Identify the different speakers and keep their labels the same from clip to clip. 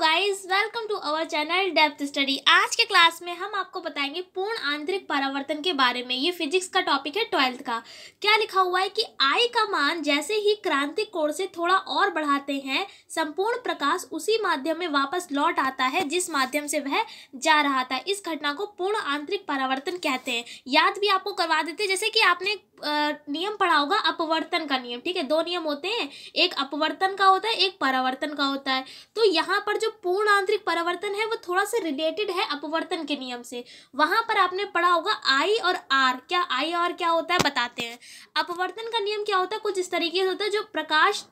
Speaker 1: guys welcome to our channel depth study आज के class में हम आपको बताएंगे पूर्ण आंतरिक परावर्तन के बारे में ये फिजिक्स का टॉपिक है ट्वेल्थ का क्या लिखा हुआ है कि आई का मान जैसे ही क्रांतिक कोण से थोड़ा और बढ़ाते हैं संपूर्ण प्रकाश उसी माध्यम में वापस लौट आता है जिस माध्यम से वह जा रहा था इस घटना को पूर्ण आंतरिक परावर्तन कहते हैं याद भी आपको करवा देते जैसे कि आपने नियम पढ़ा होगा अपवर्तन का नियम ठीक है दो नियम होते हैं एक अपवर्तन का होता है एक परावर्तन का होता है तो यहाँ पर जो पूर्ण आंतरिक परावर्तन है वो थोड़ा सा रिलेटेड है अपवर्तन के नियम से वहाँ पर आपने पढ़ा होगा आई और आर क्या आई और क्या होता है बताते हैं अपवर्तन का नियम क्या होता है कुछ इस तरीके से होता है जो प्रकाश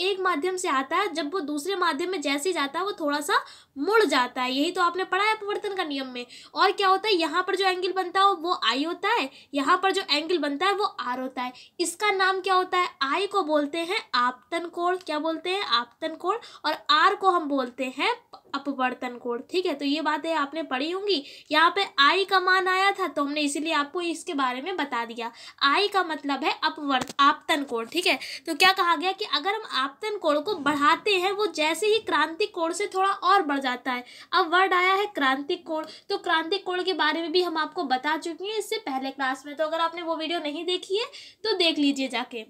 Speaker 1: एक माध्यम से आता है जब वो दूसरे माध्यम में जैसे जाता है वो थोड़ा सा मुड़ जाता है यही तो आपने पढ़ा है अपवर्तन का नियम में और क्या होता है यहाँ पर जो एंगल बनता है वो आई होता है यहाँ पर जो एंगल बनता है वो आर होता है इसका नाम क्या होता है आई को बोलते हैं आपतन कोण क्या बोलते हैं आपतन कोण और आर को हम बोलते हैं अपवर्तन कोण ठीक है तो ये बातें आपने पढ़ी होंगी यहाँ पे आई का मान आया था तो हमने इसीलिए आपको इसके बारे में बता दिया आई का मतलब है अपवर्त आपतन कोण ठीक है तो क्या कहा गया कि अगर हम आपतन कोण को बढ़ाते हैं वो जैसे ही क्रांतिक कोण से थोड़ा और बढ़ जाता है अब वर्ड आया है क्रांतिक कोण तो क्रांतिक कोण के बारे में भी हम आपको बता चुके हैं इससे पहले क्लास में तो अगर आपने वो वीडियो नहीं देखी है तो देख लीजिए जाके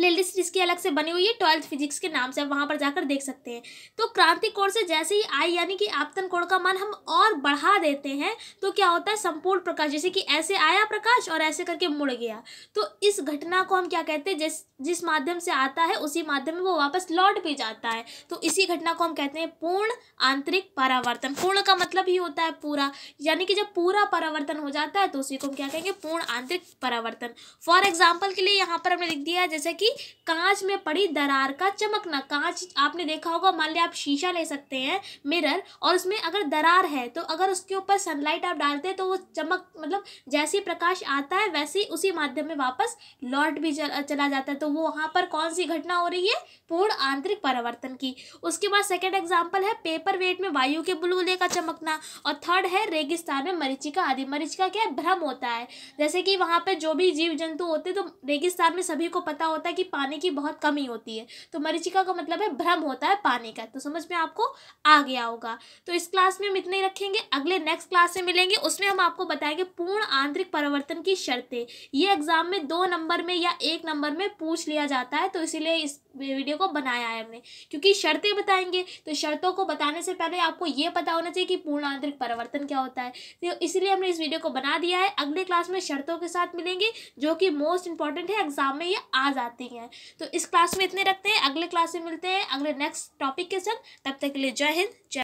Speaker 1: प्लेलिस्ट इसकी अलग से बनी हुई है ट्वेल्थ फिजिक्स के नाम से आप वहाँ पर जाकर देख सकते हैं तो क्रांति कोण से जैसे ही आई यानी कि आपतन कोण का मान हम और बढ़ा देते हैं तो क्या होता है संपूर्ण प्रकाश जैसे कि ऐसे आया प्रकाश और ऐसे करके मुड़ गया तो इस घटना को हम क्या कहते हैं जिस जिस माध्यम से आता है उसी माध्यम में वो वापस लौट भी जाता है तो इसी घटना को हम कहते हैं पूर्ण आंतरिक परावर्तन पूर्ण का मतलब ही होता है पूरा यानी कि जब पूरा परावर्तन हो जाता है तो उसी को हम क्या कहेंगे पूर्ण आंतरिक परावर्तन फॉर एग्जाम्पल के लिए यहाँ पर हमने लिख दिया है जैसे कि कांच में पड़ी दरार का चमकना कांच आपने देखा होगा मान लिया आप शीशा ले सकते हैं मिरर और उसमें अगर दरार है तो अगर उसके ऊपर सनलाइट आप डालते हैं तो वो चमक मतलब जैसे प्रकाश आता है वैसे ही उसी माध्यम में वापस लौट भी चला जाता है तो वो वहाँ पर कौन सी घटना हो रही है पूर्ण आंतरिक परिवर्तन की उसके बाद सेकेंड एग्जाम्पल है पेपर वेट में वायु के बुलबुले का चमकना और थर्ड है रेगिस्तान में मरीचिका आदि मरीचिका क्या भ्रम होता है जैसे कि वहाँ पर जो भी जीव जंतु होते तो रेगिस्तान में सभी को पता होता है होता है कि पानी की बहुत कमी होती है तो मरीचिका का मतलब है भ्रम होता है पानी का तो समझ में आपको आ गया होगा तो इस क्लास में हम इतने ही रखेंगे अगले नेक्स्ट क्लास में मिलेंगे उसमें हम आपको बताएंगे पूर्ण आंतरिक परिवर्तन की शर्तें ये एग्जाम में दो नंबर में या एक नंबर में पूछ लिया जाता है तो इसीलिए इस वीडियो को बनाया है हमने क्योंकि शर्तें बताएंगे तो शर्तों को बताने से पहले आपको ये पता होना चाहिए कि पूर्ण आंतरिक परिवर्तन क्या होता है तो इसलिए हमने इस वीडियो को बना दिया है अगले क्लास में शर्तों के साथ मिलेंगे जो कि मोस्ट इंपॉर्टेंट है एग्जाम में ये आ जाती आती हैं तो इस क्लास में इतने रखते हैं अगले क्लास में मिलते हैं अगले नेक्स्ट टॉपिक के साथ तब तक के लिए जय हिंद जय